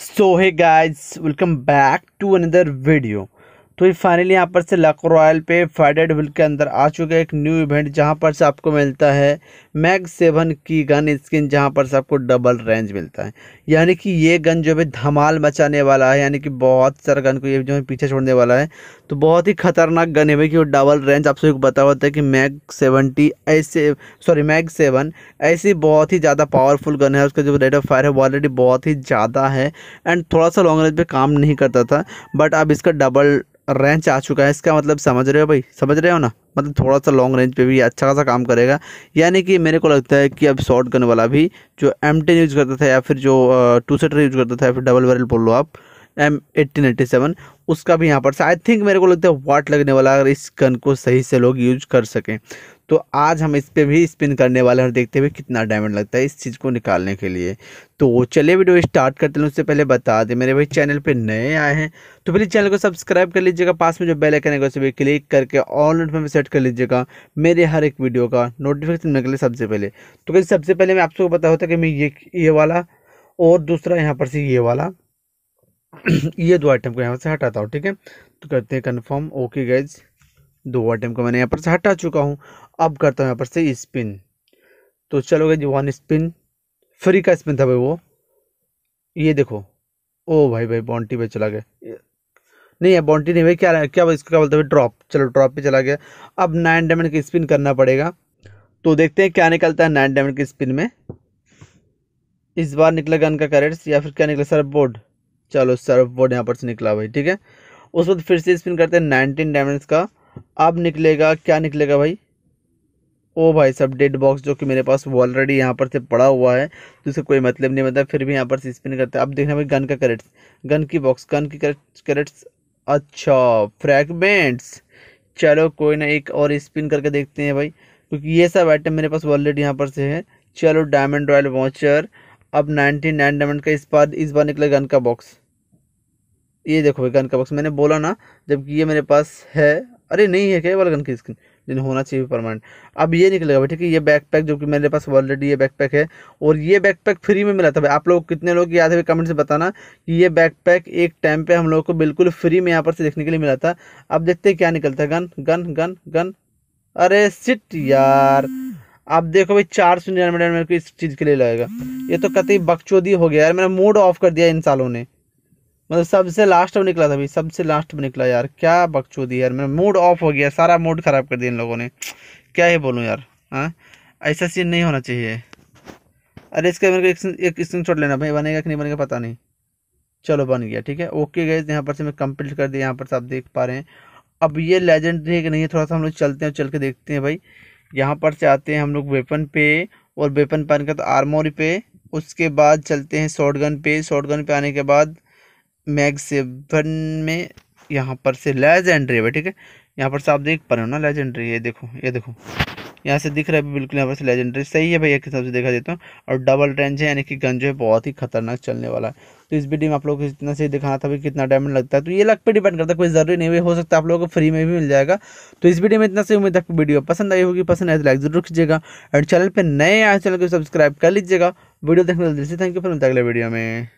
so hey guys welcome back to another video तो ये finally यहाँ पर से लक रॉयल पे फाइडेड विल के अंदर आ चुका है एक न्यू इवेंट जहाँ पर से आपको मिलता है मैग सेवन की गन स्किन जहाँ पर से आपको डबल रेंज मिलता है यानी कि ये गन जो है धमाल मचाने वाला है यानी कि बहुत सारा गन को ये जो है पीछे छोड़ने वाला है तो बहुत ही खतरनाक गन है भाई कि वो डबल रेंज आप को बता हुआ है कि मैग सेवनटी ऐसे सॉरी मैग सेवन ऐसी बहुत ही ज़्यादा पावरफुल गन है उसका जो रेट ऑफ फायर है वो ऑलरेडी बहुत ही ज़्यादा है एंड थोड़ा सा लॉन्ग रेंज पर काम नहीं करता था बट अब इसका डबल रेंज आ चुका है इसका मतलब समझ रहे हो भाई समझ रहे हो ना मतलब थोड़ा सा लॉन्ग रेंज पे भी अच्छा खासा काम करेगा यानी कि मेरे को लगता है कि अब शॉर्ट गन वाला भी जो एम टेन यूज़ करता था या फिर जो टू सेटर यूज़ करता था या फिर डबल वेरल बोल लो आप एम एट्टीन एट्टी सेवन उसका भी यहाँ पर आई थिंक मेरे को लगता है वाट लगने वाला अगर इस गन को सही से लोग यूज कर सकें तो आज हम इस पर भी स्पिन करने वाले हैं देखते हुए कितना डायमंड लगता है इस चीज़ को निकालने के लिए तो चलिए वीडियो स्टार्ट करते हैं उससे पहले बता दें मेरे भाई चैनल पर नए आए हैं तो प्लीज़ चैनल को सब्सक्राइब कर लीजिएगा पास में जो बेल आइकन है उसे भी क्लिक करके ऑल नोटिफिकेशन सेट कर लीजिएगा मेरे हर एक वीडियो का नोटिफिकेशन निकले सबसे पहले तो कहीं सबसे पहले मैं आप सबको बता होता कि मैं ये ये वाला और दूसरा यहाँ पर से ये वाला ये दो आइटम को यहाँ से हटाता हूँ ठीक है तो करते हैं कन्फर्म ओके गैज़ दो आइटम को मैंने यहाँ पर से हटा चुका हूँ अब करता हूँ यहाँ पर से स्पिन तो चलोगे जी वन स्पिन फ्री का स्पिन था भाई वो ये देखो ओ भाई भाई बॉन्टी पे चला गया नहीं है बॉन्टी नहीं भाई क्या क्या इसको क्या बोलते हैं ड्रॉप चलो ड्रॉप पे चला गया अब नाइन डायमंड की स्पिन करना पड़ेगा तो देखते हैं क्या निकलता है नाइन डायमंड की स्पिन में इस बार निकला गन का करेट्स या फिर क्या निकला सर्फ बोर्ड चलो सर्फ बोर्ड यहाँ पर से निकला भाई ठीक है उस वक्त फिर से स्पिन करते हैं नाइनटीन डायमंड्स का अब निकलेगा क्या निकलेगा भाई ओ भाई सब डेड बॉक्स जो कि मेरे पास वो ऑलरेडी यहाँ पर से पड़ा हुआ है तो इसका कोई मतलब नहीं मतलब फिर भी यहाँ पर से स्पिन करते हैं अब देखना भाई गन का करेट्स गन की बॉक्स गन की करेट्स अच्छा फ्रैगमेंट्स चलो कोई ना एक और स्पिन करके देखते हैं भाई क्योंकि ये सब आइटम मेरे पास ऑलरेडी यहाँ पर से है चलो डायमंड रॉयल वॉचर अब नाइनटी नाइन डायमंड का इस बार इस बार निकला गन का बॉक्स ये देखो भाई गन का बॉक्स मैंने बोला ना जबकि ये मेरे पास है अरे नहीं है क्या गन की स्किन लेकिन होना चाहिए परमानेंट अब ये निकलेगा भाई ठीक है ये बैकपैक जो कि मेरे पास ऑलरेडी ये बैकपैक है और ये बैकपैक फ्री में मिला था भाई आप लोग कितने लोग याद है कमेंट से बताना कि ये बैकपैक एक टाइम पे हम लोग को बिल्कुल फ्री में यहाँ पर से देखने के लिए मिला था अब देखते हैं क्या निकलता है गन गन गन गन अरे सिट यार आप देखो भाई चार सौ निन्यानवे मेरे को इस चीज़ के लिए लगेगा ये तो कतई बकचोदी हो गया यार मेरा मूड ऑफ कर दिया इन सालों ने मतलब सबसे लास्ट में निकला था भाई सबसे लास्ट में निकला यार क्या बकचोदी यार मेरा मूड ऑफ हो गया सारा मूड ख़राब कर दिया इन लोगों ने क्या ही बोलूँ यार हाँ ऐसा सीन नहीं होना चाहिए अरे इसका मेरे को एक स्क्रीन शॉट लेना भाई बनेगा कि नहीं बनेगा पता नहीं चलो बन गया ठीक है ओके गए यहाँ पर से मैं कंप्लीट कर दिया यहाँ पर से आप देख पा रहे हैं अब ये लेजेंड है कि नहीं है थोड़ा सा हम लोग चलते हैं चल के देखते हैं भाई यहाँ पर से आते हैं हम लोग वेपन पे और वेपन पे के तो आर्मोरी पे उसके बाद चलते हैं शॉर्ट गन पे शॉर्ट गन पे आने के बाद मैग सेवन में यहाँ पर से लेजेंड्री है ठीक है यहाँ पर से आप देख पा रहे हो ना लेजेंड्री ये देखो ये देखो यहाँ से दिख रहा है बिल्कुल यहाँ पर से लेजेंडरी सही है भैया एक हिसाब से देखा देता तो। हूँ और डबल रेंज है यानी कि गन जो है बहुत ही खतरनाक चलने वाला है तो इस वीडियो में आप लोगों को इतना से दिखाना था भी कितना डायमंड लगता है तो ये लग पे डिपेंड करता है कोई जरूरी नहीं भी हो सकता आप लोगों को फ्री में भी मिल जाएगा तो इस वीडियो में इतना से उम्मीद है वीडियो पसंद आई होगी पसंद आए तो लाइक जरूर कीजिएगा और चैनल पर नए आए चैनल को सब्सक्राइब कर लीजिएगा वीडियो देखने जल्दी से थैंक यू फिर मिलता अगले वीडियो में